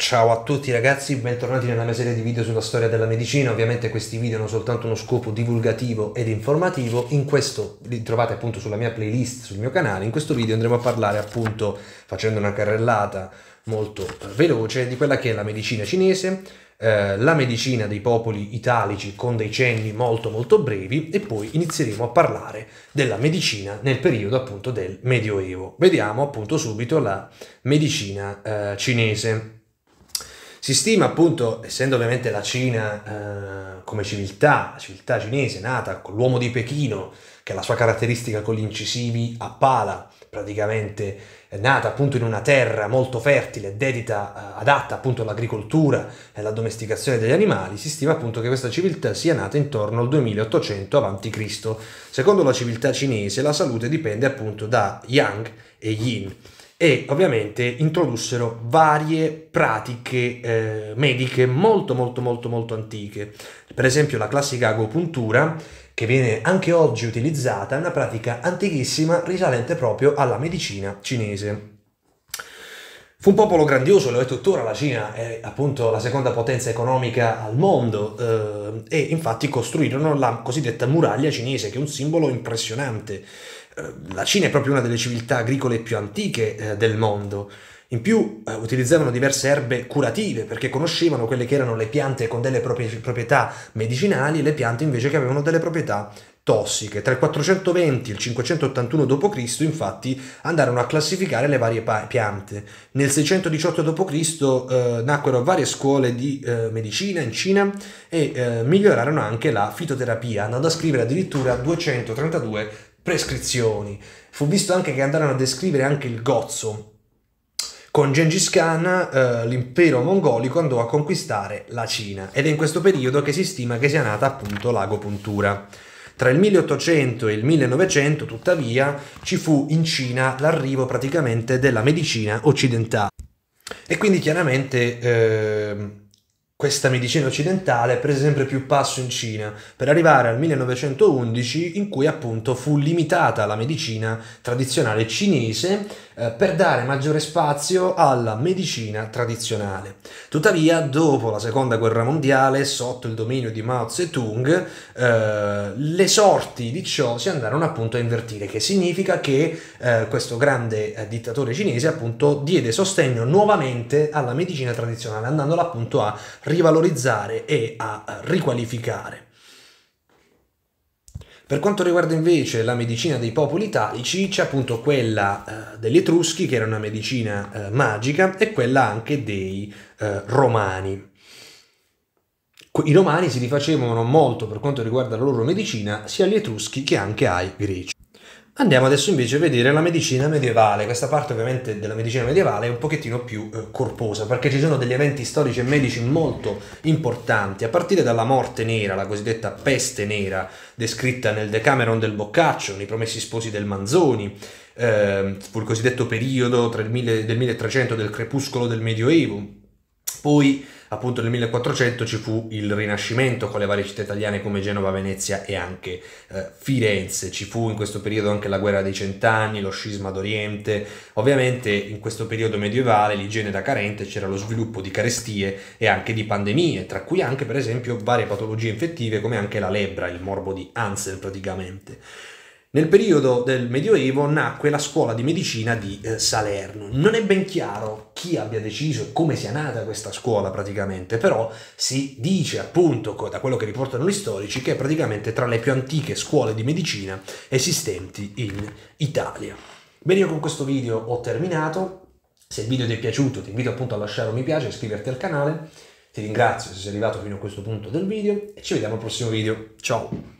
Ciao a tutti ragazzi, bentornati nella mia serie di video sulla storia della medicina. Ovviamente questi video hanno soltanto uno scopo divulgativo ed informativo. In questo li trovate appunto sulla mia playlist sul mio canale. In questo video andremo a parlare appunto facendo una carrellata molto eh, veloce di quella che è la medicina cinese, eh, la medicina dei popoli italici con dei cenni molto molto brevi e poi inizieremo a parlare della medicina nel periodo appunto del Medioevo. Vediamo appunto subito la medicina eh, cinese. Si stima appunto, essendo ovviamente la Cina eh, come civiltà, la civiltà cinese nata con l'uomo di Pechino, che ha la sua caratteristica con gli incisivi a pala, praticamente nata appunto in una terra molto fertile, dedita, eh, adatta appunto all'agricoltura e all'addomesticazione degli animali, si stima appunto che questa civiltà sia nata intorno al 2800 a.C. Secondo la civiltà cinese la salute dipende appunto da Yang e Yin e ovviamente introdussero varie pratiche eh, mediche molto molto molto molto antiche. Per esempio la classica agopuntura che viene anche oggi utilizzata, è una pratica antichissima risalente proprio alla medicina cinese. Fu un popolo grandioso, lo è tuttora, la Cina è appunto la seconda potenza economica al mondo eh, e infatti costruirono la cosiddetta muraglia cinese che è un simbolo impressionante. Eh, la Cina è proprio una delle civiltà agricole più antiche eh, del mondo. In più eh, utilizzavano diverse erbe curative perché conoscevano quelle che erano le piante con delle proprie proprietà medicinali e le piante invece che avevano delle proprietà tossiche. Tra il 420 e il 581 d.C. infatti andarono a classificare le varie piante. Nel 618 d.C. Eh, nacquero varie scuole di eh, medicina in Cina e eh, migliorarono anche la fitoterapia, andando a scrivere addirittura 232 prescrizioni. Fu visto anche che andarono a descrivere anche il gozzo, con Gengis Khan eh, l'impero mongolico andò a conquistare la Cina ed è in questo periodo che si stima che sia nata appunto l'agopuntura. Tra il 1800 e il 1900, tuttavia, ci fu in Cina l'arrivo praticamente della medicina occidentale. E quindi chiaramente eh, questa medicina occidentale prese sempre più passo in Cina, per arrivare al 1911 in cui appunto fu limitata la medicina tradizionale cinese eh, per dare maggiore spazio alla medicina tradizionale. Tuttavia, dopo la seconda guerra mondiale, sotto il dominio di Mao Zedong, eh, le sorti di ciò si andarono appunto a invertire, che significa che eh, questo grande eh, dittatore cinese appunto diede sostegno nuovamente alla medicina tradizionale, andandola appunto a rivalorizzare e a eh, riqualificare. Per quanto riguarda invece la medicina dei popoli italici, c'è appunto quella eh, degli Etruschi, che era una medicina eh, magica, e quella anche dei eh, Romani. I Romani si rifacevano molto per quanto riguarda la loro medicina sia agli Etruschi che anche ai Greci. Andiamo adesso invece a vedere la medicina medievale, questa parte ovviamente della medicina medievale è un pochettino più eh, corposa perché ci sono degli eventi storici e medici molto importanti, a partire dalla morte nera, la cosiddetta peste nera, descritta nel Decameron del Boccaccio, nei Promessi Sposi del Manzoni, eh, fu il cosiddetto periodo il mille, del 1300 del crepuscolo del Medioevo, poi appunto nel 1400 ci fu il Rinascimento con le varie città italiane come Genova, Venezia e anche eh, Firenze. Ci fu in questo periodo anche la guerra dei cent'anni, lo scisma d'Oriente. Ovviamente in questo periodo medievale l'igiene era carente, c'era lo sviluppo di carestie e anche di pandemie, tra cui anche per esempio varie patologie infettive come anche la lebbra, il morbo di Hansen praticamente. Nel periodo del Medioevo nacque la scuola di medicina di eh, Salerno. Non è ben chiaro chi abbia deciso e come sia nata questa scuola praticamente, però si dice appunto da quello che riportano gli storici che è praticamente tra le più antiche scuole di medicina esistenti in Italia. Bene, io con questo video ho terminato. Se il video ti è piaciuto ti invito appunto a lasciare un mi piace e iscriverti al canale. Ti ringrazio se sei arrivato fino a questo punto del video e ci vediamo al prossimo video. Ciao!